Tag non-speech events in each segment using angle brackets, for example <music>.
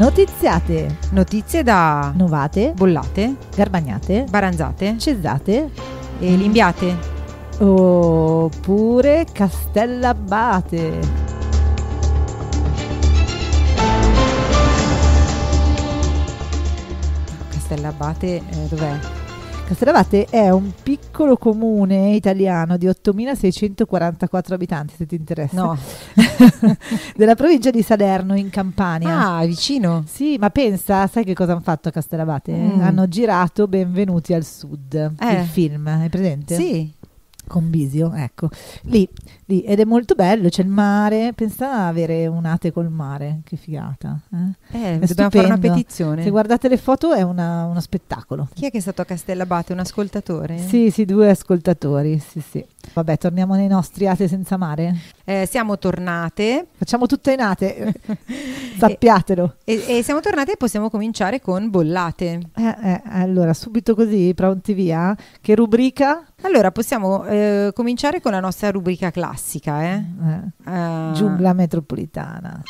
Notiziate. Notizie da Novate, Bollate, Garbagnate, Baranzate, Cezzate e mm. Limbiate. Oppure Castellabate. Castellabate eh, dov'è? Castellavate è un piccolo comune italiano di 8.644 abitanti, se ti interessa. No. <laughs> della provincia di Salerno in Campania. Ah, vicino. Sì, ma pensa, sai che cosa hanno fatto a Castellavate? Mm. Hanno girato Benvenuti al Sud, eh. il film, è presente? Sì. Combisio, ecco, lì, lì, ed è molto bello, c'è il mare, pensa a avere un'ate col mare, che figata. Eh, eh dobbiamo stupendo. fare una petizione. Se guardate le foto è una, uno spettacolo. Chi è che è stato a Castellabate? Un ascoltatore? Sì, sì, due ascoltatori, sì, sì. Vabbè, torniamo nei nostri ate senza mare? Eh, siamo tornate. Facciamo tutte in ate. <laughs> Sappiatelo. E, e, siamo tornati e possiamo cominciare con bollate. Eh, eh, allora, subito così, pronti via? Che rubrica? Allora, possiamo eh, cominciare con la nostra rubrica classica, eh? eh, eh. Giungla metropolitana.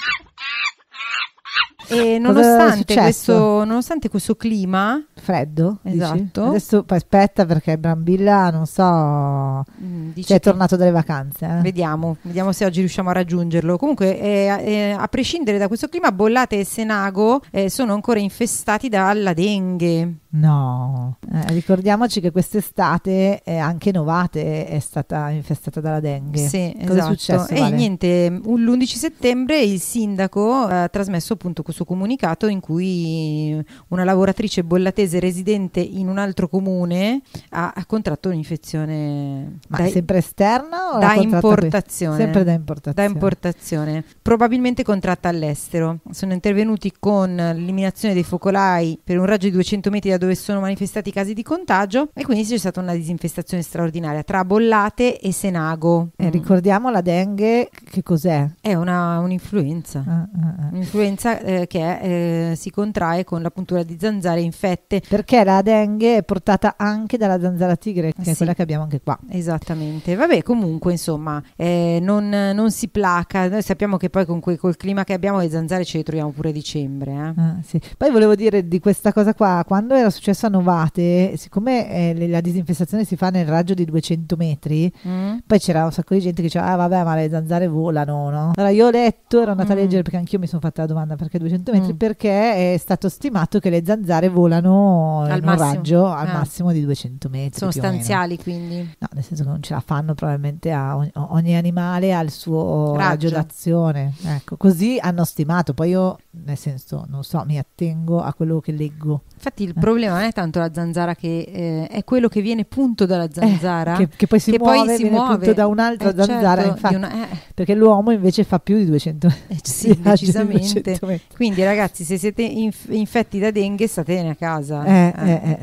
E nonostante questo, nonostante questo clima freddo, esatto. Dici? Adesso poi aspetta perché Brambilla, non so, mm, Dici cioè, è tornato dalle vacanze. Eh? Vediamo, vediamo se oggi riusciamo a raggiungerlo. Comunque, eh, eh, a prescindere da questo clima, Bollate e Senago eh, sono ancora infestati dalla dengue. No, eh, ricordiamoci che quest'estate eh, anche Novate è stata infestata dalla dengue. Sì, Cosa esatto. è successo? E vale? niente, l'11 settembre il sindaco ha trasmesso appunto questo comunicato in cui una lavoratrice bollatese residente in un altro comune ha, ha contratto un'infezione. Ma dai... sempre esterna da importazione? Qui? Sempre da importazione. Da importazione. Probabilmente contratta all'estero. Sono intervenuti con l'eliminazione dei focolai per un raggio di 200 metri da dove sono manifestati i casi di contagio e quindi c'è stata una disinfestazione straordinaria tra bollate e senago. Eh, mm. Ricordiamo la dengue, che cos'è? È una, un'influenza. Ah, ah, ah. Un'influenza eh, che eh, si contrae con la puntura di zanzare infette. Perché la dengue è portata anche dalla zanzara tigre, che sì. è quella che abbiamo anche qua. Esattamente. Vabbè, comunque comunque insomma eh, non, non, si placa noi sappiamo che poi con quel, col clima che abbiamo le zanzare ce le troviamo pure a dicembre eh. ah, sì. poi volevo dire di questa cosa qua quando era successo a Novate siccome eh, la disinfestazione si fa nel raggio di 200 metri mm. poi c'era un sacco di gente che diceva ah vabbè ma le zanzare volano no? allora io ho letto ero andata mm. a leggere perché anch'io mi sono fatta la domanda perché 200 metri mm. perché è stato stimato che le zanzare volano al in massimo. raggio al ah. massimo di 200 metri sono stanziali quindi no nel senso che non ce la fanno probabilmente ovviamente ha, ogni animale ha il suo raggio, raggio d'azione. Ecco, così hanno stimato. Poi io, nel senso, non so, mi attengo a quello che leggo. Infatti il eh. problema non è tanto la zanzara che eh, è quello che viene punto dalla eh, zanzara. Eh, che, che, poi si che muove, poi si muove. da un'altra eh, certo, zanzara, certo, infatti, una, eh. perché l'uomo invece fa più di 200 Sì, decisamente. 200 Quindi ragazzi, se siete inf- infetti da dengue, statene a casa.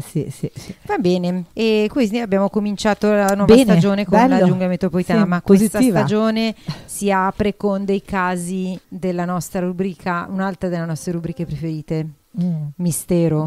Sì, sì, sì. Va bene, e quindi abbiamo cominciato la nuova bene, stagione con bello. la giungla metropolitana Boitama, sì, questa positiva. stagione <laughs> si apre con dei casi della nostra rubrica, un'altra delle nostre rubriche preferite, mm. mistero.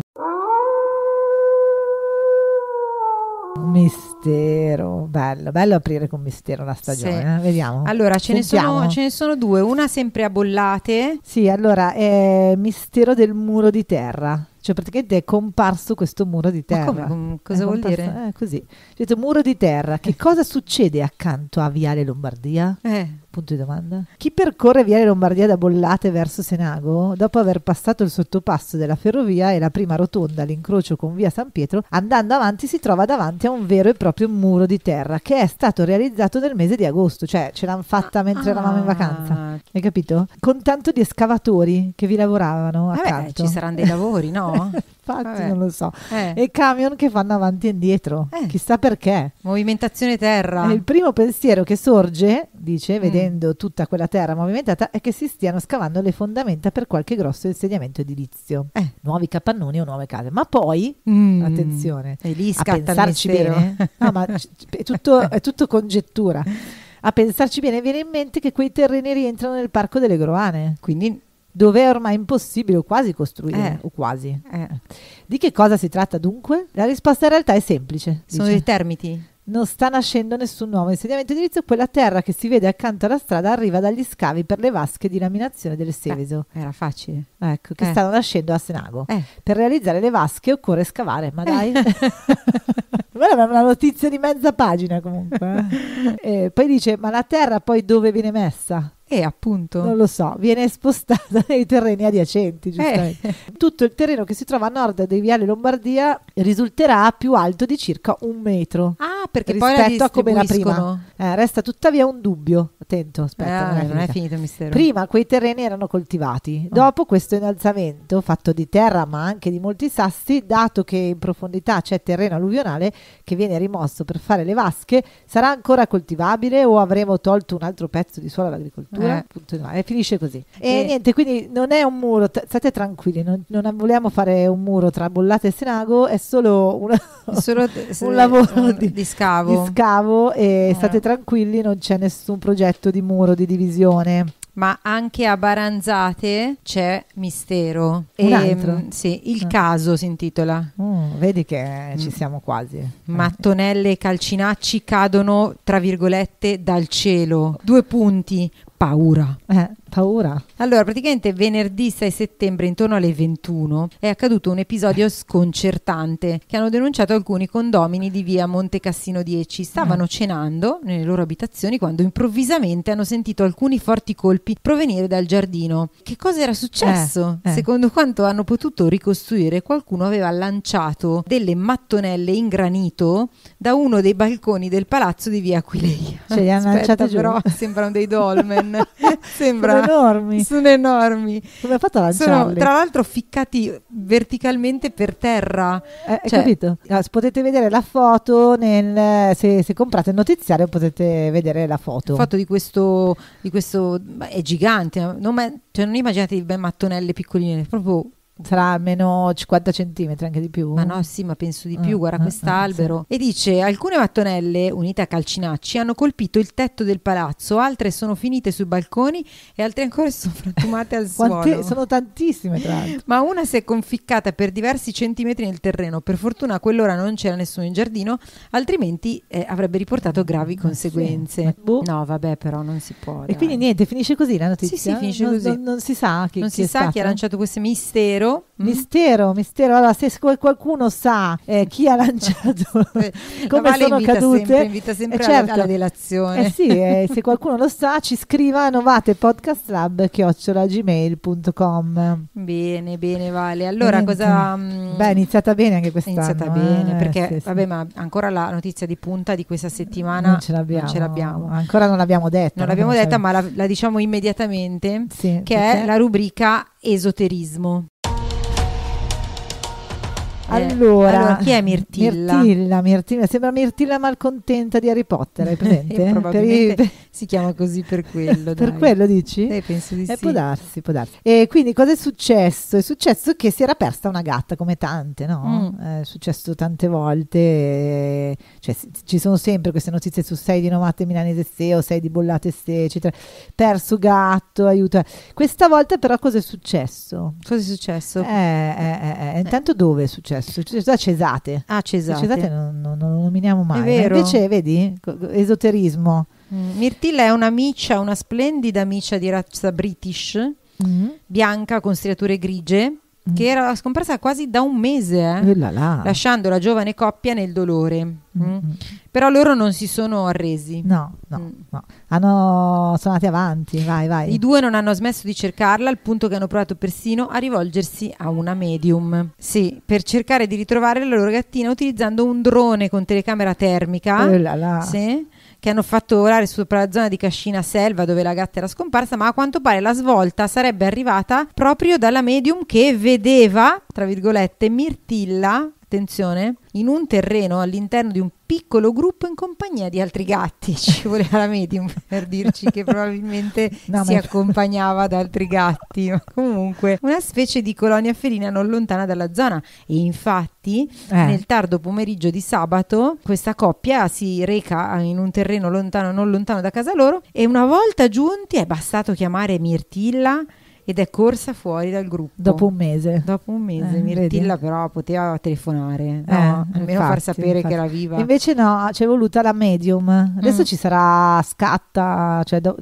Mistero, bello, bello aprire con mistero la stagione. Sì. Eh, vediamo. Allora, ce ne, sono, ce ne, sono, due, una sempre a bollate. Sì, allora, è eh, Mistero del muro di terra. Cioè praticamente è comparso questo muro di terra. Come, cosa è vuol comparso, dire? Eh, così. Cioè, muro di terra, che eh. cosa succede accanto a Viale Lombardia? Eh. Punto di domanda. Chi percorre via Lombardia da Bollate verso Senago, dopo aver passato il sottopasso della ferrovia e la prima rotonda all'incrocio con Via San Pietro, andando avanti si trova davanti a un vero e proprio muro di terra che è stato realizzato nel mese di agosto, cioè ce l'hanno fatta mentre ah. eravamo in vacanza. Ah. Hai capito? Con tanto di escavatori che vi lavoravano. Vabbè, eh ci saranno dei lavori, no? <laughs> infatti Vabbè. non lo so. Eh. E camion che fanno avanti e indietro, eh. chissà perché. Movimentazione terra. E il primo pensiero che sorge, dice, mm. vedendo tutta quella terra movimentata, è che si stiano scavando le fondamenta per qualche grosso insediamento edilizio. Eh. Nuovi capannoni o nuove case. Ma poi, mm. attenzione, e lì a pensarci bene. no, ma <laughs> è tutto, è tutto congettura. A pensarci bene viene in mente che quei terreni rientrano nel parco delle Groane. Quindi dove è ormai impossibile o quasi costruire, eh. o quasi. Eh. Di che cosa si tratta dunque? La risposta in realtà è semplice. Sono dice. dei termiti? Non sta nascendo nessun nuovo insediamento edilizio, quella terra che si vede accanto alla strada arriva dagli scavi per le vasche di laminazione del Seveso. Eh, era facile. Ecco, che eh. stanno nascendo a Senago. Eh. Per realizzare le vasche occorre scavare, ma eh. dai. <laughs> Era una notizia di mezza pagina comunque. <laughs> poi dice, ma la terra poi dove viene messa? E eh, appunto. Non lo so, viene spostata <laughs> nei terreni adiacenti, eh. giustamente. Eh. Tutto il terreno che si trova a nord dei viali Lombardia risulterà più alto di circa un metro. Ah, perché rispetto a come la prima. Eh, resta tuttavia un dubbio. Attento, aspetta. Eh, non, è, non è, finito il mistero. Prima quei terreni erano coltivati. Oh. Dopo questo innalzamento, fatto di terra ma anche di molti sassi, dato che in profondità c'è terreno alluvionale che viene rimosso per fare le vasche, sarà ancora coltivabile o avremo tolto un altro pezzo di suolo all'agricoltura? 2.9 eh. finisce così. E, e, niente, quindi non è un muro, state tranquilli, non, non, vogliamo fare un muro tra Bollate e Senago, è solo, una, solo <laughs> un lavoro un, di, di, scavo. Di scavo e eh. state tranquilli, non c'è nessun progetto di muro, di divisione ma anche a Baranzate c'è mistero. E, ehm, mh, sì, il ah. caso si intitola. Mm, vedi che ci mm. siamo quasi. Mm. Eh. Mattonelle e calcinacci cadono, tra virgolette, dal cielo. Due punti paura. Eh, paura. Allora, praticamente venerdì 6 settembre intorno alle 21 è accaduto un episodio eh. sconcertante che hanno denunciato alcuni condomini di via Monte Cassino 10. Stavano eh. cenando nelle loro abitazioni quando improvvisamente hanno sentito alcuni forti colpi provenire dal giardino. Che cosa era successo? Eh, eh, Secondo quanto hanno potuto ricostruire, qualcuno aveva lanciato delle mattonelle in granito da uno dei balconi del palazzo di via Aquileia. Ce li hanno lanciati giù. però sembrano dei dolmen. <laughs> fan. <laughs> Sembra. Sono enormi. Sono enormi. Come ha fatto a lanciarli? Sono, tra l'altro ficcati verticalmente per terra. Eh, cioè, capito? potete vedere la foto nel, se, se, comprate il notiziario potete vedere la foto. La foto di questo, di questo è gigante, non, ma, cioè non immaginate i mattonelle piccoline, proprio sarà almeno 50 centimetri, anche di più. Ma no, sì, ma penso di ah, più, ah, guarda ah, quest'albero. Ah, sì. E dice, alcune mattonelle unite a calcinacci hanno colpito il tetto del palazzo, altre sono finite sui balconi e altre ancora <laughs> sono frantumate al Quante, suolo. Sono tantissime tra l'altro. ma una si è conficcata per diversi centimetri nel terreno, per fortuna a quell'ora non c'era nessuno in giardino, altrimenti eh, avrebbe riportato gravi conseguenze. Sì. Boh. No, vabbè, però non si può. E quindi niente, finisce così la notizia? Sì, sì, finisce non, così. Non, non, si sa chi, non chi si sa stato. chi ha lanciato questo mistero mistero. Mm? Mistero, mistero. Allora, se qualcuno sa eh, chi ha lanciato, <laughs> eh, <laughs> come la vale sono cadute, sempre, invita sempre eh, certo. alla, delazione. Eh sì, eh, se qualcuno lo sa, ci scriva a novatepodcastlab.gmail.com Bene, bene, Vale. Allora, Niente. cosa... Mh, mm, Beh, è iniziata bene anche quest'anno. È iniziata eh. bene, perché, sì, sì. vabbè, ma ancora la notizia di punta di questa settimana non ce l'abbiamo. Non ce l'abbiamo. Ancora non l'abbiamo detta. Non l'abbiamo detta, ma la, la, diciamo immediatamente, sì, che perché? è la rubrica esoterismo. Eh, allora, allora, chi è Mirtilla? Mirtilla, Mirtilla, sembra Mirtilla malcontenta di Harry Potter, hai <laughs> presente? probabilmente per i... si chiama così per quello. <laughs> per dai. quello dici? Eh, penso di eh, sì. Può darsi, può darsi. E quindi cosa è successo? È successo che si era persa una gatta, come tante, no? Mm. Eh, è successo tante volte, cioè ci sono sempre queste notizie su 6 di nomate milanese se o 6 di bollate se, eccetera. Perso gatto, aiuta. Questa volta però cosa è successo? Cosa è successo? Eh, eh, eh, eh. intanto dove è successo? società cesate. Ah, cesate. Cesate non, non, non lo nominiamo mai. È vero. Invece, vedi, esoterismo. Mm. Mirtilla è un'amicia, una splendida amicia di razza british, mm. bianca con striature grigie Mm. che era scomparsa quasi da un mese, eh? eh là lasciando la giovane coppia nel dolore. Mm. mm. Mm. Però loro non si sono arresi. No, no, mm. no. Hanno, sono andati avanti, vai, vai. I due non hanno smesso di cercarla al punto che hanno provato persino a rivolgersi a una medium. Sì, per cercare di ritrovare la loro gattina utilizzando un drone con telecamera termica. Oh là là. Sì che hanno fatto volare sopra la zona di Cascina Selva dove la gatta era scomparsa, ma a quanto pare la svolta sarebbe arrivata proprio dalla medium che vedeva, tra virgolette, Mirtilla attenzione, in un terreno all'interno di un piccolo gruppo in compagnia di altri gatti. <laughs> Ci voleva la medium per dirci che probabilmente <laughs> no, si ma... accompagnava da altri gatti. Ma comunque, una specie di colonia felina non lontana dalla zona. E infatti, eh. nel tardo pomeriggio di sabato, questa coppia si reca in un terreno lontano, non lontano da casa loro. E una volta giunti, è bastato chiamare Mirtilla ed è corsa fuori dal gruppo. Dopo un mese. Dopo un mese. Eh, Mirtilla vedi? però poteva telefonare, eh, no? almeno infatti, far sapere infatti. che era viva. Invece no, c'è voluta la medium. Adesso mm. ci sarà scatta, cioè do,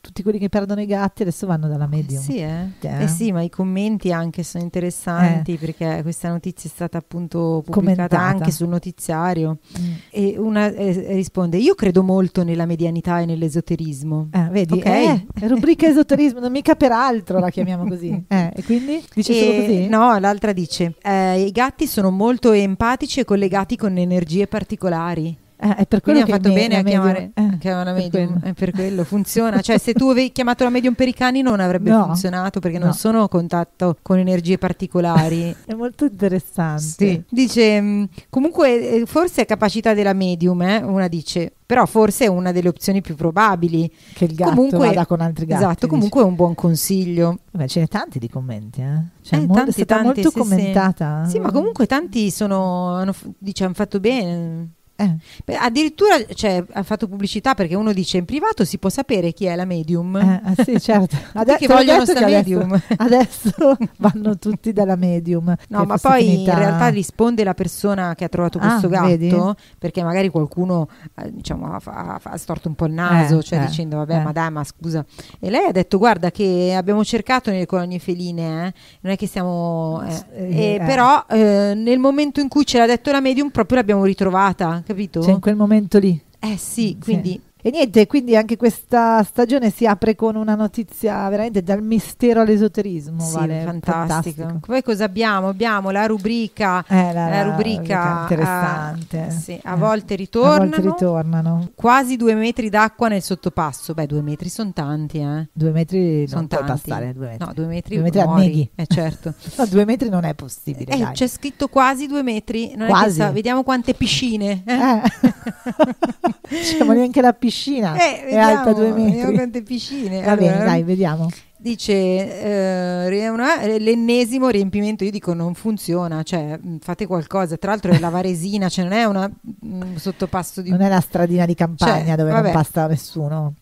tutti quelli che perdono i gatti adesso vanno dalla eh medium. Sì, eh? Yeah. Cioè, eh sì, ma i commenti anche sono interessanti eh. perché questa notizia è stata appunto pubblicata Commentata. anche sul notiziario. Mm. E una eh, risponde: Io credo molto nella medianità e nell'esoterismo. Eh, vedi, okay. rubrica esoterismo, non mica per altro la chiamiamo così. <laughs> e quindi dice solo così? No, l'altra dice: I gatti sono molto empatici e collegati con energie particolari. Eh, è per quello Quindi ha fatto bene a chiamare, medium, eh, chiamare una medium, per quello, per quello funziona. cioè, se tu avevi chiamato la medium per i cani non avrebbe no, funzionato perché no. non sono a contatto con energie particolari. <laughs> è molto interessante. Sì. Dice, mm, comunque, eh, forse è capacità della medium, eh? una dice, però forse è una delle opzioni più probabili. Che il gatto comunque, vada con altri gatti. Esatto, comunque dice. è un buon consiglio. Beh, ce ne tanti di commenti, eh? Cioè, eh, tanti, è stata tanti, molto sì, commentata. Sì. sì, ma comunque tanti sono, hanno, dice, hanno fatto bene eh. Beh, addirittura cioè, ha fatto pubblicità perché uno dice in privato si può sapere chi è la medium. Eh, ah, sì, <laughs> certo. Adè, che vogliono sta che medium. <laughs> Adesso, adesso, <laughs> vanno tutti dalla medium. No, ma poi finita... in realtà risponde la persona che ha trovato ah, questo gatto vedi? perché magari qualcuno eh, diciamo, ha, ha, ha, storto un po' il naso, eh, cioè eh, dicendo vabbè, ma dai, ma scusa. E lei ha detto guarda che abbiamo cercato nelle colonie feline, non è che siamo... però nel momento in cui ce l'ha detto la medium proprio l'abbiamo ritrovata capito? Cioè in quel momento lì. Eh sì, quindi sì. E niente, quindi anche questa stagione si apre con una notizia veramente dal mistero all'esoterismo. Sì, vale, fantastico. fantastico. Poi cosa abbiamo? Abbiamo la rubrica, eh, la, la rubrica, ah, interessante. A, sì, a, eh, volte ritornano, a volte ritornano. Quasi due metri d'acqua nel sottopasso. Beh, due metri sono tanti, eh. Due metri sono non tanti. puoi passare, due metri. No, due metri, due metri anneghi. Eh, certo. <laughs> no, due metri non è possibile. Eh, c'è scritto quasi due metri. Non quasi. È vediamo quante piscine. eh. Diciamo <laughs> neanche la piscina <laughs> piscina eh, vediamo, è alta due metri. Vediamo quante piscine. Va allora, bene, dai, vediamo. Dice eh, una, eh, l'ennesimo riempimento, io dico non funziona, cioè mm, fate qualcosa, tra l'altro è la Varesina, cioè non è una, un mm, sottopasso di... Non è la stradina di campagna cioè, dove vabbè. non passa nessuno.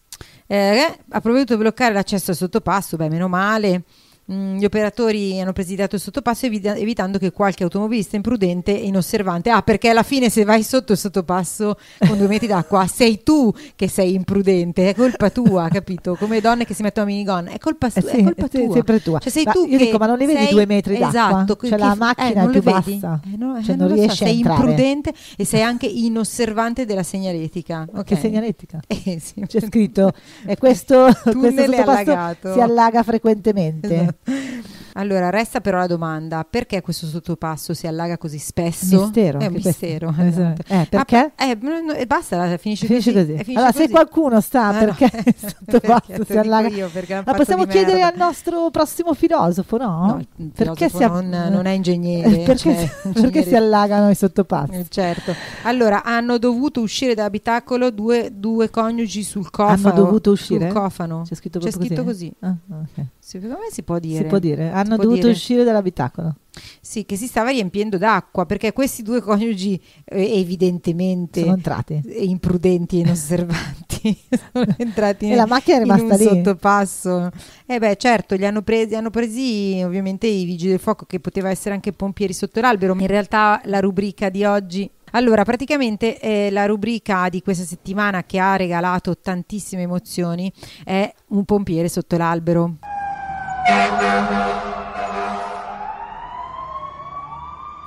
Eh, eh, ha provveduto a bloccare l'accesso al sottopasso, beh meno male, Mm, gli operatori hanno presidiato il sottopasso evita- evitando che qualche automobilista imprudente e inosservante, ah perché alla fine se vai sotto il sottopasso con due metri d'acqua <laughs> sei tu che sei imprudente, è colpa tua, capito? Come donne che si mettono a minigon, è colpa, su- eh sì, è colpa tua. sempre tua. Cioè sei ma tu io dico ma non li vedi sei... due metri d'acqua? Esatto. Cioè che... la eh, macchina eh, è più bassa, eh, no, eh, cioè non, non riesci so, a sei entrare. imprudente e sei anche inosservante della segnaletica. Okay. Che segnaletica? <laughs> Eh, sì. C'è scritto, <laughs> è questo, questo sottopasso allagato. si allaga frequentemente. Esatto. <laughs> allora, resta però la domanda: perché questo sottopasso si allaga così spesso? Mistero, è un mistero. Questo, <laughs> esatto. eh, ah, perché? Ah, eh, basta, finisce, finisce così. così. allora, così. se qualcuno sta eh, perché no. <laughs> il sottopasso perché, si allaga, io, la ah, possiamo chiedere merda. al nostro prossimo filosofo, no? no perché filosofo si, non, non, è ingegnere. Perché, cioè, perché, si allagano i sottopassi? Eh, certo. Allora, hanno dovuto uscire dall'abitacolo due, due coniugi sul cofano. Hanno dovuto uscire? Sul cofano. C'è scritto, C'è scritto così. così. Ah, okay. Secondo me si può dire. Si può dire. Hanno può dovuto dire. uscire dall'abitacolo. Sì, che si stava riempiendo d'acqua perché questi due coniugi eh, evidentemente sono entrati imprudenti e inosservanti. <laughs> sono entrati <laughs> e la macchina è rimasta lì. sottopasso. E eh beh, certo, li hanno presi, hanno presi ovviamente i vigili del fuoco che poteva essere anche pompieri sotto l'albero, ma in realtà la rubrica di oggi allora, praticamente eh, la rubrica di questa settimana che ha regalato tantissime emozioni è un pompiere sotto l'albero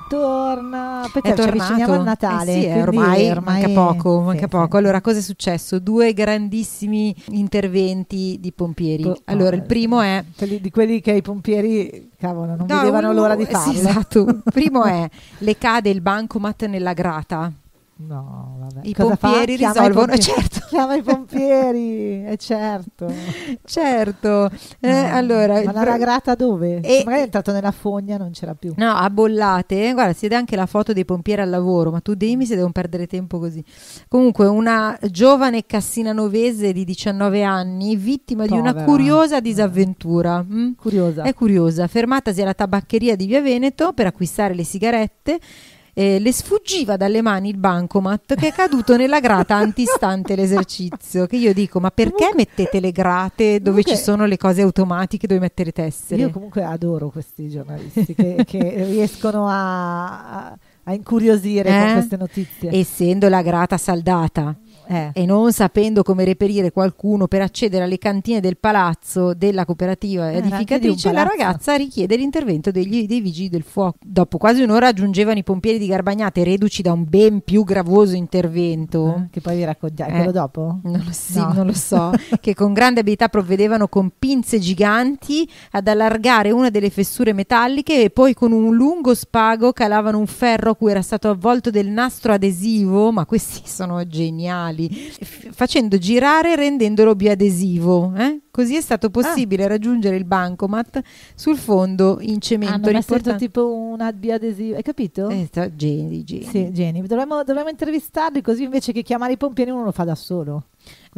torna perché è tornato. avviciniamo eh Natale eh sì, eh, ormai, ormai, manca poco, manca sì, poco. allora cosa è successo? due grandissimi interventi di pompieri po- ah, allora il eh, primo è quelli, di quelli che i pompieri cavolo non no, vedevano l'ora di <laughs> farlo esatto il primo è le cade il bancomat nella grata No, vabbè. I Cosa pompieri fa? risolvono, i pompieri. Eh, certo. <laughs> Chiama i pompieri, è certo. Certo. Eh, eh, allora, ma la ragrata dove? E, Magari è entrato nella fogna, non c'era più. No, a bollate. Guarda, si vede anche la foto dei pompieri al lavoro, ma tu dimmi se devono perdere tempo così. Comunque, una giovane cassina novese di 19 anni, vittima Povera. di una curiosa disavventura. Eh, mm? Curiosa. È curiosa. Fermatasi alla tabaccheria di Via Veneto per acquistare le sigarette eh, le sfuggiva dalle mani il bancomat che è caduto nella grata antistante l'esercizio. Che io dico, ma perché comunque, mettete le grate dove comunque, ci sono le cose automatiche dove mettere tessere? Io comunque adoro questi giornalisti che, che riescono a, a a incuriosire eh? con queste notizie. Essendo la grata saldata, eh. e non sapendo come reperire qualcuno per accedere alle cantine del palazzo della cooperativa eh, edificatrice, la ragazza richiede l'intervento degli, dei vigili del fuoco. Dopo quasi un'ora giungevano i pompieri di Garbagnate, reduci da un ben più gravoso intervento. Eh, che poi vi raccontiamo, eh. quello dopo? Non lo, sì, no. non lo so, <laughs> che con grande abilità provvedevano con pinze giganti ad allargare una delle fessure metalliche e poi con un lungo spago calavano un ferro a cui era stato avvolto del nastro adesivo, ma questi <laughs> sono geniali animali, f- facendo girare e rendendolo biadesivo. Eh? Così è stato ah. possibile ah. raggiungere il bancomat sul fondo in cemento. Hanno riportato tipo una biadesiva, hai capito? Eh, geni, geni. Sì, geni. Dovremmo, dovremmo intervistarli così invece che chiamare i pompieri uno lo fa da solo.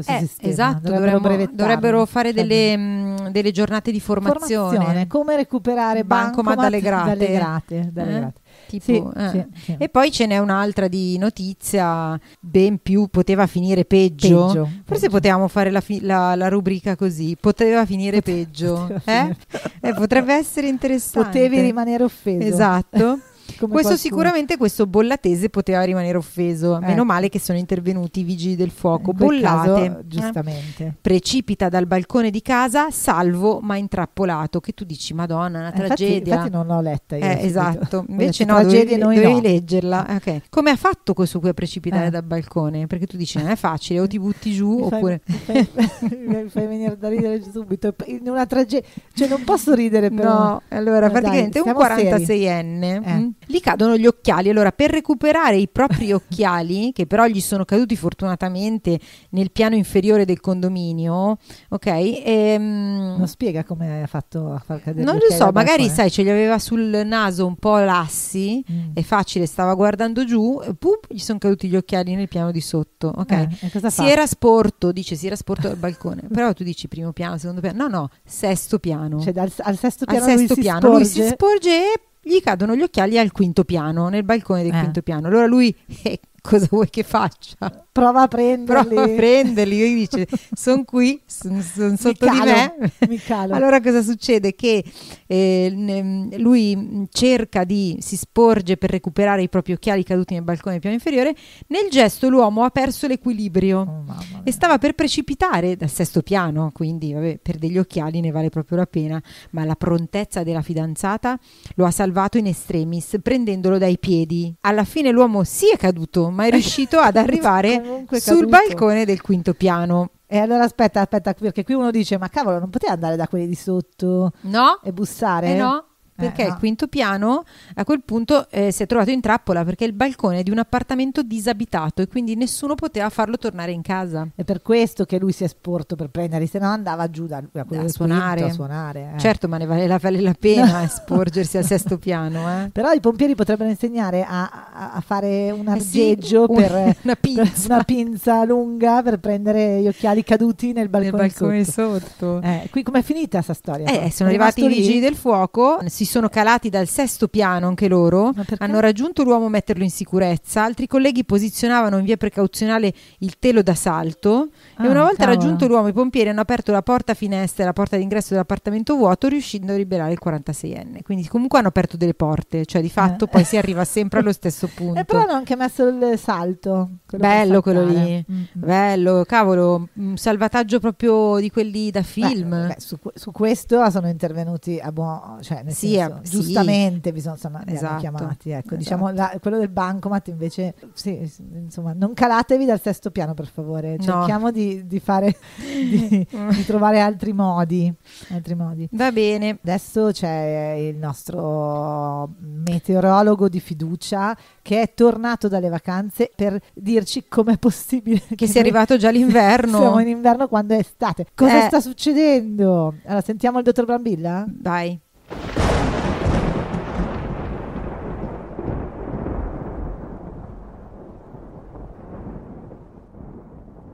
Eh, esatto, dovrebbero, dovrebbero fare cioè delle, mh, delle, giornate di formazione. formazione. Come recuperare bancomat, bancomat dalle grate. Dalle grate, dalle eh? grate. Tipo, sì, eh. sì, sì. E poi ce n'è un'altra di notizia, ben più poteva finire peggio. peggio Forse peggio. potevamo fare la, fi- la, la, rubrica così, poteva finire Pote- peggio. Poteva eh? finire. eh? potrebbe essere interessante. Potevi rimanere offeso. Esatto. <laughs> questo qualcuno. sicuramente questo bollatese poteva rimanere offeso, eh. meno ecco. male che sono intervenuti i vigili del fuoco. Bollate, caso, eh, giustamente. Eh? Precipita dal balcone di casa, salvo ma intrappolato, che tu dici Madonna, una eh, tragedia. Infatti, infatti non l'ho letta io. Eh, esatto, invece no, dovevi, dovevi no. leggerla. Ah, okay. Come ha fatto questo qui a precipitare eh. dal balcone? Perché tu dici non è facile, o ti butti giù mi oppure... Fai, <laughs> mi fai, venire da ridere subito, in una tragedia, cioè non posso ridere però. No, allora no, praticamente dai, un 46enne gli cadono gli occhiali. Allora, per recuperare i propri <laughs> occhiali, che però gli sono caduti fortunatamente nel piano inferiore del condominio, ok? Ehm, non spiega come ha fatto a far cadere. Non lo so, magari qua, eh? sai, ce li aveva sul naso un po' lassi, mm. è facile, stava guardando giù, pum, gli sono caduti gli occhiali nel piano di sotto, ok? Eh, si era sporto, dice, si era sporto dal balcone, <laughs> però tu dici primo piano, secondo piano, no, no, sesto piano. Cioè dal, al sesto piano, al sesto lui, sesto si piano. Sporge. lui si sporge e gli cadono gli occhiali al quinto piano, nel balcone del eh. quinto piano. Allora lui, <laughs> eh, cosa vuoi che faccia? prova a prenderli. Prova a prenderli, io dice, sono qui, sono son sotto calo, di me. Mi calo. Allora cosa succede? Che eh, lui cerca di, si sporge per recuperare i propri occhiali caduti nel balcone del piano inferiore, nel gesto l'uomo ha perso l'equilibrio oh, e stava per precipitare dal sesto piano, quindi vabbè, per degli occhiali ne vale proprio la pena, ma la prontezza della fidanzata lo ha salvato in estremis, prendendolo dai piedi. Alla fine l'uomo si è caduto, ma è riuscito ad <laughs> arrivare comunque sul caduto. balcone del quinto piano. E allora aspetta, aspetta, perché qui uno dice: Ma cavolo, non poteva andare da quelli di sotto no? e bussare? Eh no. Eh, perché eh, no. il quinto piano a quel punto eh, si è trovato in trappola perché il balcone è di un appartamento disabitato e quindi nessuno poteva farlo tornare in casa. È per questo che lui si è sporto per prendere, se no andava giù da, da, da suonare. Quinto, a suonare eh. Certo, ma ne vale la, vale la pena <laughs> sporgersi al sesto piano. Eh. <laughs> Però i pompieri potrebbero insegnare a, a fare un eh argeggio sì, per, <laughs> una, pinza. per una pinza lunga per prendere gli occhiali caduti nel balcone, nel balcone sotto. sotto. qui com'è finita questa storia? Eh, sono arrivati i vigili del fuoco, si sono calati dal sesto piano anche loro, hanno raggiunto l'uomo metterlo in sicurezza, altri colleghi posizionavano in via precauzionale il telo d'assalto ah, e una ah, volta cavolo. raggiunto l'uomo i pompieri hanno aperto la porta finestra e la porta d'ingresso dell'appartamento vuoto riuscendo a liberare il 46enne. Quindi comunque hanno aperto delle porte, cioè di fatto eh. poi si arriva sempre allo stesso <laughs> punto. E però hanno anche messo il salto. Quello Bello quello lì. Mm-hmm. Bello, cavolo, un salvataggio proprio di quelli da film. Beh, beh, su, su, questo sono intervenuti a buon... Cioè, sì, senso. Sì, giustamente sì. bisogna insomma, esatto. chiamati. Ecco. Esatto. Diciamo, la, quello del bancomat invece, sì, insomma, non calatevi dal sesto piano per favore, no. cerchiamo di, di fare, di, <laughs> di trovare altri modi, altri modi. Va bene. Adesso c'è il nostro meteorologo di fiducia che è tornato dalle vacanze per dirci com'è possibile che, che sia arrivato già l'inverno. Siamo in inverno quando è estate. Cosa eh. sta succedendo? Allora, sentiamo il dottor Brambilla? Dai.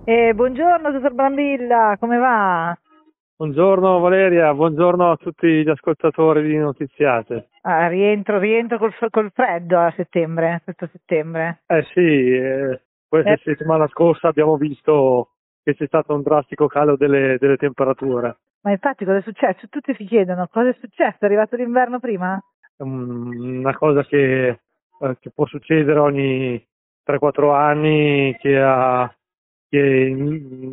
Eh, buongiorno, dottor Brambilla, come va? Buongiorno Valeria, buongiorno a tutti gli ascoltatori di Notiziate. Ah, rientro, rientro col, col, freddo a settembre, questo settembre. Eh sì, eh, questa eh. settimana scorsa abbiamo visto che c'è stato un drastico calo delle, delle temperature. Ma infatti cosa è successo? Tutti si chiedono cosa è successo, è arrivato l'inverno prima? Mm, una cosa che, eh, che può succedere ogni 3-4 anni che a, che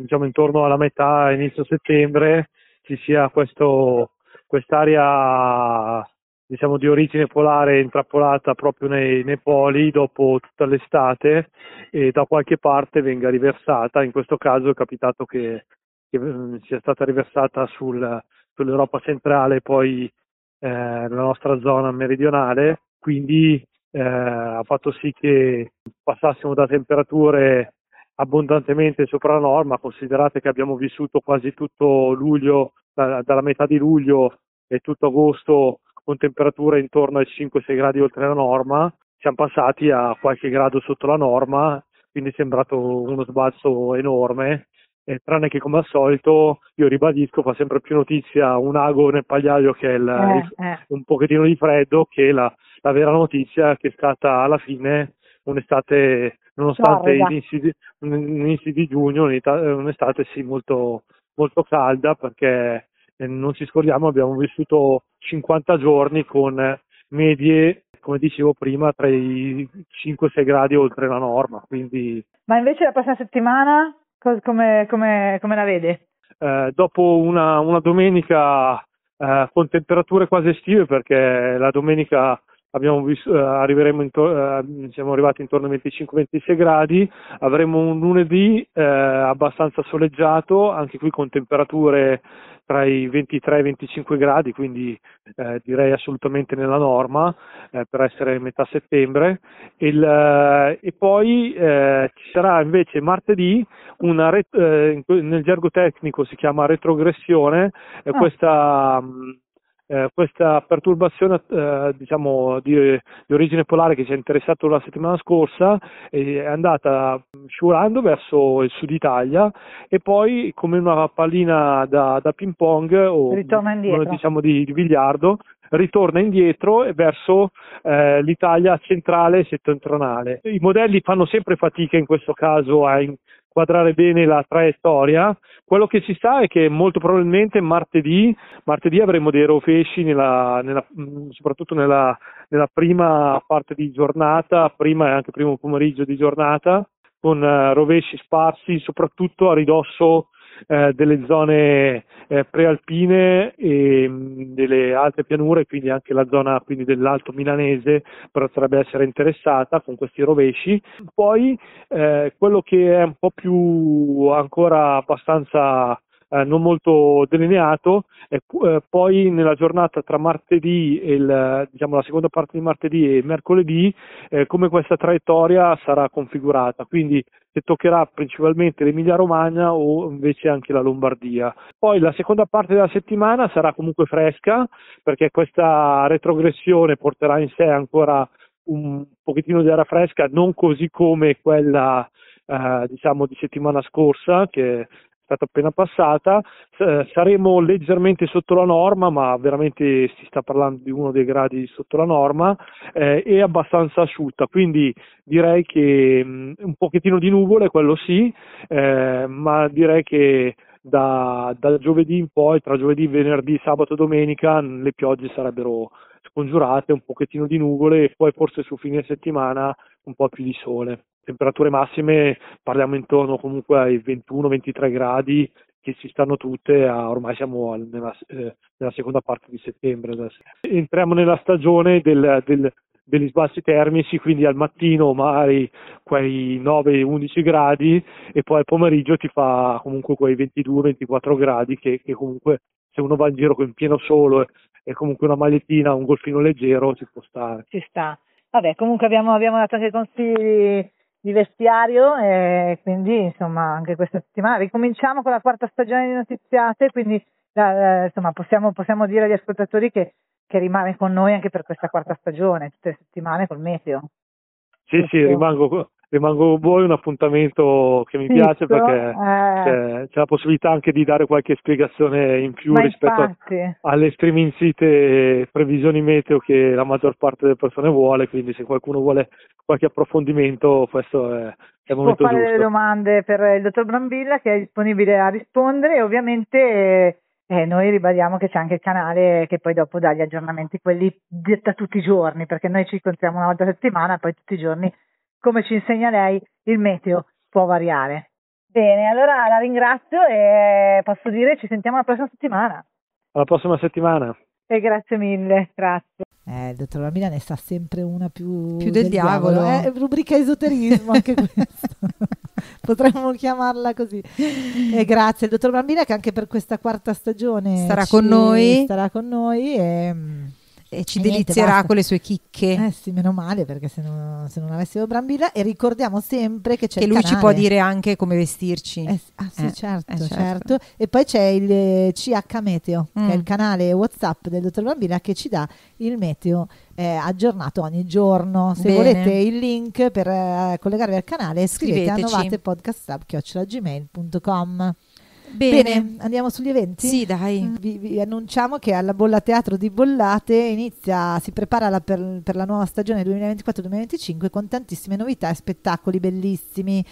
diciamo intorno alla metà, inizio settembre, ci sia questo, quest'area diciamo, di origine polare intrappolata proprio nei, nei, poli dopo tutta l'estate e da qualche parte venga riversata, in questo caso è capitato che, che mm, sia stata riversata sul, sull'Europa centrale e poi eh, nella nostra zona meridionale, quindi eh, ha fatto sì che passassimo da temperature abbondantemente sopra la norma, considerate che abbiamo vissuto quasi tutto luglio, da, dalla metà di luglio e tutto agosto con temperature intorno ai 5-6 gradi oltre la norma, siamo passati a qualche grado sotto la norma, quindi è sembrato uno sbalzo enorme, e tranne che come al solito, io ribadisco, fa sempre più notizia un ago nel pagliaio che è il, eh, eh. un pochettino di freddo che la, la vera notizia che è stata alla fine un'estate nonostante inizi di, inizi di giugno, eh, un'estate sì molto, molto calda perché eh, non ci scordiamo abbiamo vissuto 50 giorni con medie, come dicevo prima, tra i 5-6 gradi oltre la norma. Quindi... Ma invece la prossima settimana come, come, come la vede? Eh, dopo una, una domenica eh, con temperature quasi estive, perché la domenica abbiamo visto, eh, intor- eh, siamo arrivati intorno ai 25-26 gradi, avremo un lunedì eh, abbastanza soleggiato, anche qui con temperature tra i 23 e i 25 gradi, quindi eh, direi assolutamente nella norma eh, per essere metà settembre. Il, eh, e poi eh, ci sarà invece martedì una re- eh, nel gergo tecnico si chiama retrogressione, ah. questa mh, mm, eh, questa perturbazione eh, diciamo di, di, origine polare che ci ha interessato la settimana scorsa eh, è andata scivolando verso il sud Italia e poi come una pallina da, da ping pong o diciamo di, di biliardo ritorna indietro verso eh, l'Italia centrale e settentrionale. I modelli fanno sempre fatica in questo caso a, in, quadrare bene la traiettoria. Quello che si sa è che molto probabilmente martedì, martedì avremo dei rovesci, nella, nella, mm, soprattutto nella, nella, prima parte di giornata, prima e anche primo pomeriggio di giornata, con eh, rovesci sparsi, soprattutto a ridosso eh, delle zone eh, prealpine e mh, mm, delle alte pianure, quindi anche la zona quindi, dell'Alto Milanese potrebbe essere interessata con questi rovesci. Poi eh, quello che è un po' più ancora abbastanza eh, non molto delineato e eh, poi nella giornata tra martedì e il, diciamo, la seconda parte di martedì e mercoledì eh, come questa traiettoria sarà configurata, quindi se toccherà principalmente l'Emilia Romagna o invece anche la Lombardia. Poi la seconda parte della settimana sarà comunque fresca perché questa retrogressione porterà in sé ancora un pochettino di aria fresca, non così come quella eh, diciamo di settimana scorsa che stata appena passata, eh, saremo leggermente sotto la norma, ma veramente si sta parlando di uno dei gradi sotto la norma, eh, e abbastanza asciutta, quindi direi che mm, un pochettino di nuvole, quello sì, eh, ma direi che da, da, giovedì in poi, tra giovedì, venerdì, sabato e domenica, le piogge sarebbero scongiurate, un pochettino di nuvole e poi forse su fine settimana un po' più di sole temperature massime parliamo intorno comunque ai 21-23 gradi che ci stanno tutte, a, ormai siamo nella, eh, nella, seconda parte di settembre. Entriamo nella stagione del, del, degli sbalzi termici, quindi al mattino magari quei 9-11 gradi e poi al pomeriggio ti fa comunque quei 22-24 gradi che, che, comunque se uno va in giro con pieno solo e comunque una magliettina, un golfino leggero ci può stare. Ci sta. Vabbè, comunque abbiamo, abbiamo dato anche consigli di vestiario e quindi insomma anche questa settimana ricominciamo con la quarta stagione di Notiziate quindi la, insomma possiamo, possiamo, dire agli ascoltatori che, che, rimane con noi anche per questa quarta stagione tutte le settimane col meteo sì sì rimango, rimango con voi, un appuntamento che mi sì, piace perché eh... c'è, c'è, la possibilità anche di dare qualche spiegazione in più Ma rispetto infatti... alle striminzite previsioni meteo che la maggior parte delle persone vuole, quindi se qualcuno vuole qualche approfondimento questo è, è il momento giusto Può fare giusto. delle domande per il dottor Brambilla che è disponibile a rispondere e ovviamente... Eh, eh noi ribadiamo che c'è anche il canale che poi dopo dà gli aggiornamenti, quelli da tutti i giorni, perché noi ci incontriamo una volta a settimana, poi tutti i giorni come ci insegna lei, il meteo può variare. Bene, allora la ringrazio e posso dire ci sentiamo la prossima settimana. Alla prossima settimana. E grazie mille, grazie. Eh, il dottor Bambina ne sa sempre una più, più del, del, diavolo. diavolo. Eh, rubrica esoterismo <laughs> anche questo. Potremmo chiamarla così. E grazie al dottor Bambina che anche per questa quarta stagione sarà con noi. Sarà con noi e mm, e ci e delizierà niente, con le sue chicche. Eh sì, meno male perché se non, se non avessimo Brambilla e ricordiamo sempre che c'è che lui canale. ci può dire anche come vestirci. Eh, ah sì, eh, eh, certo, certo, certo, E poi c'è il CH eh, Meteo, mm. che è il mm. canale WhatsApp del dottor Brambilla che ci dà il meteo eh, aggiornato ogni giorno. Se Bene. volete il link per collegarvi al canale scrivete a novatepodcastab.gmail.com Bene. Bene. andiamo sugli eventi? Sì, dai. Mm. Vi, vi, annunciamo che alla Bolla Teatro di Bollate inizia, si prepara la per, per la nuova stagione 2024-2025 con tantissime novità e spettacoli bellissimi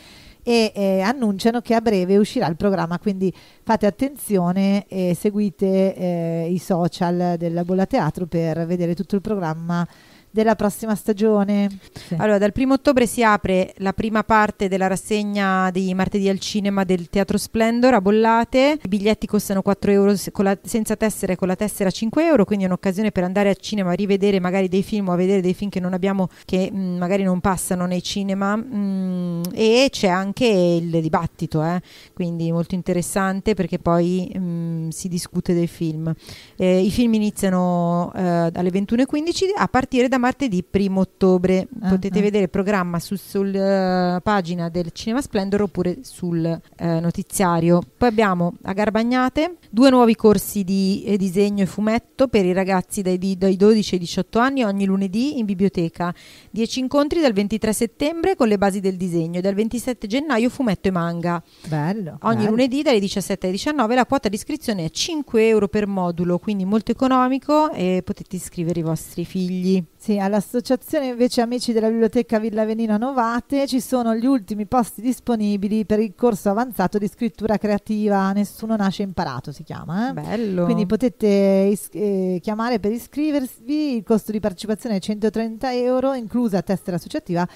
e eh, annunciano che a breve uscirà il programma, quindi fate attenzione e seguite eh, i social della Bolla Teatro per vedere tutto il programma della prossima stagione? Sì. Allora, dal primo ottobre si apre la prima parte della rassegna di martedì al cinema del Teatro Splendor a Bollate. I biglietti costano 4 euro se la, senza tessera e con la tessera 5 euro, quindi è un'occasione per andare al cinema a rivedere magari dei film o a vedere dei film che non abbiamo, che mh, mm, magari non passano nei cinema. Mh, mm, e c'è anche il dibattito, eh? quindi molto interessante perché poi mh, mm, si discute dei film. Eh, I film iniziano eh, alle 21.15 a partire da martedì 1 ottobre. Ah, potete uh-huh. vedere il programma sulla uh, eh, pagina del Cinema Splendor oppure sul uh, notiziario. Poi abbiamo a Garbagnate due nuovi corsi di eh, disegno e fumetto per i ragazzi dai, dai 12 ai 18 anni ogni lunedì in biblioteca. 10 incontri dal 23 settembre con le basi del disegno e dal 27 gennaio fumetto e manga. Bello. Ogni bello. lunedì dalle 17 alle 19 la quota di iscrizione è 5 euro per modulo, quindi molto economico e potete iscrivere i vostri figli. Sì, all'associazione invece Amici della Biblioteca Villa Venino Novate ci sono gli ultimi posti disponibili per il corso avanzato di scrittura creativa Nessuno nasce imparato si chiama. Eh? Bello. Quindi potete eh, chiamare per iscrivervi, il costo di partecipazione è 130 euro, inclusa tessera associativa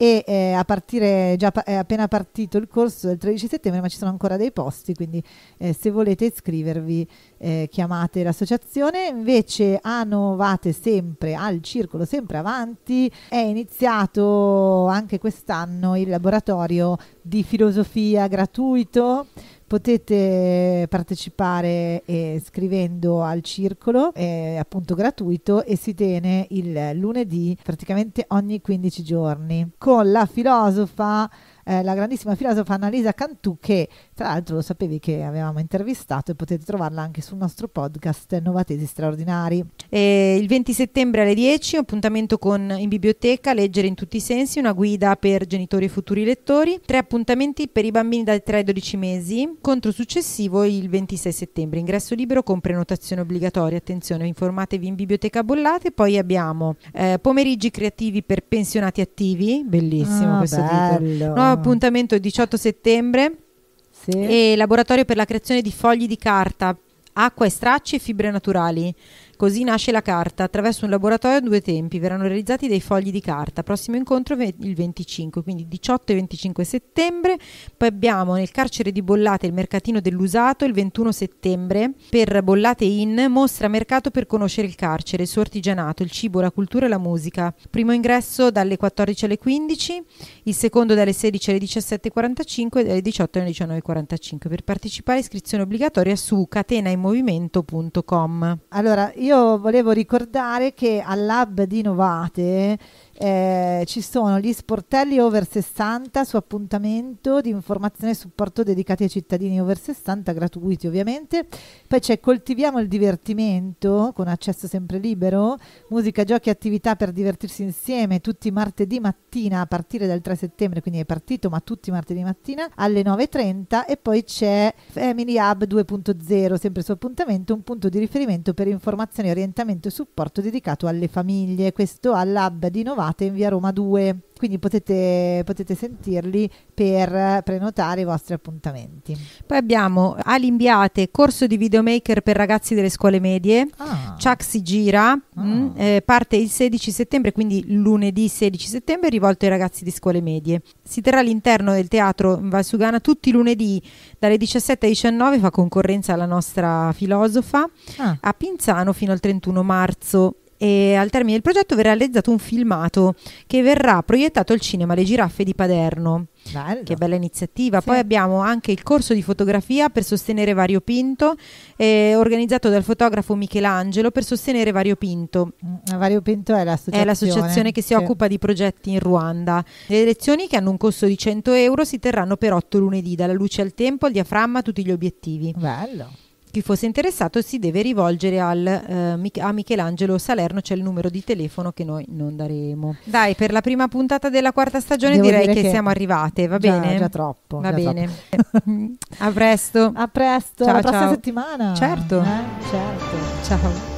e eh, a partire, già è appena partito il corso del 13 settembre, ma ci sono ancora dei posti, quindi eh, se volete iscrivervi eh, chiamate l'associazione. Invece a Novate sempre al circolo, sempre avanti, è iniziato anche quest'anno il laboratorio di filosofia gratuito potete partecipare eh, scrivendo al circolo, è appunto gratuito e si tiene il lunedì praticamente ogni 15 giorni con la filosofa eh, la grandissima filosofa Annalisa Cantù che tra l'altro lo sapevi che avevamo intervistato e potete trovarla anche sul nostro podcast Novatesi Straordinari. E il 20 settembre alle 10 appuntamento con in biblioteca Leggere in tutti i sensi, una guida per genitori e futuri lettori, tre appuntamenti per i bambini dai 3 ai 12 mesi, contro successivo il 26 settembre, ingresso libero con prenotazione obbligatoria, attenzione informatevi in biblioteca bollate, poi abbiamo eh, pomeriggi creativi per pensionati attivi, bellissimo ah, questo bello. titolo, nuovo appuntamento 18 settembre sì. e laboratorio per la creazione di fogli di carta, acqua e stracci e fibre naturali. Così nasce la carta. Attraverso un laboratorio a due tempi verranno realizzati dei fogli di carta. Prossimo incontro il 25, quindi 18 e 25 settembre. Poi abbiamo nel carcere di Bollate il mercatino dell'usato il 21 settembre. Per Bollate In mostra mercato per conoscere il carcere, il suo artigianato, il cibo, la cultura e la musica. Primo ingresso dalle 14 alle 15, il secondo dalle 16 alle 17.45 e dalle 18 alle 19.45. Per partecipare iscrizione obbligatoria su catenaimovimento.com. Allora, io io volevo ricordare che al Lab di Novate eh, ci sono gli sportelli over 60 su appuntamento di informazione e supporto dedicati ai cittadini over 60, gratuiti ovviamente. Poi c'è Coltiviamo il divertimento con accesso sempre libero, musica, giochi e attività per divertirsi insieme tutti martedì mattina a partire dal 3 settembre, quindi è partito ma tutti martedì mattina alle 9.30 e poi c'è Family Hub 2.0, sempre su appuntamento, un punto di riferimento per informazioni, orientamento e supporto dedicato alle famiglie. Questo all'hub di Novara trovate in via Roma 2, quindi potete, potete sentirli per prenotare i vostri appuntamenti. Poi abbiamo Alimbiate, corso di videomaker per ragazzi delle scuole medie, ah. Chuck si gira, ah. mh, mm, eh, parte il 16 settembre, quindi lunedì 16 settembre, rivolto ai ragazzi di scuole medie. Si terrà all'interno del teatro Valsugana tutti i lunedì dalle 17 alle 19, fa concorrenza alla nostra filosofa, ah. a Pinzano fino al 31 marzo e al termine del progetto verrà realizzato un filmato che verrà proiettato al cinema Le giraffe di Paderno. Bello. Che bella iniziativa. Sì. Poi abbiamo anche il corso di fotografia per sostenere Variopinto, eh, organizzato dal fotografo Michelangelo per sostenere mm, Vario Pinto è l'associazione, è l'associazione che si sì. occupa di progetti in Ruanda. Le lezioni, che hanno un costo di 100 euro, si terranno per 8 lunedì, dalla luce al tempo, al diaframma, a tutti gli obiettivi. Bello. Chi fosse interessato si deve rivolgere al, eh, a Michelangelo Salerno, c'è il numero di telefono che noi non daremo. Dai, per la prima puntata della quarta stagione Devo direi che, che, siamo arrivate, va già, bene? Già troppo. Va già bene. Troppo. <laughs> a presto. A presto, ciao, alla prossima ciao. settimana. Certo. Eh, certo. Ciao.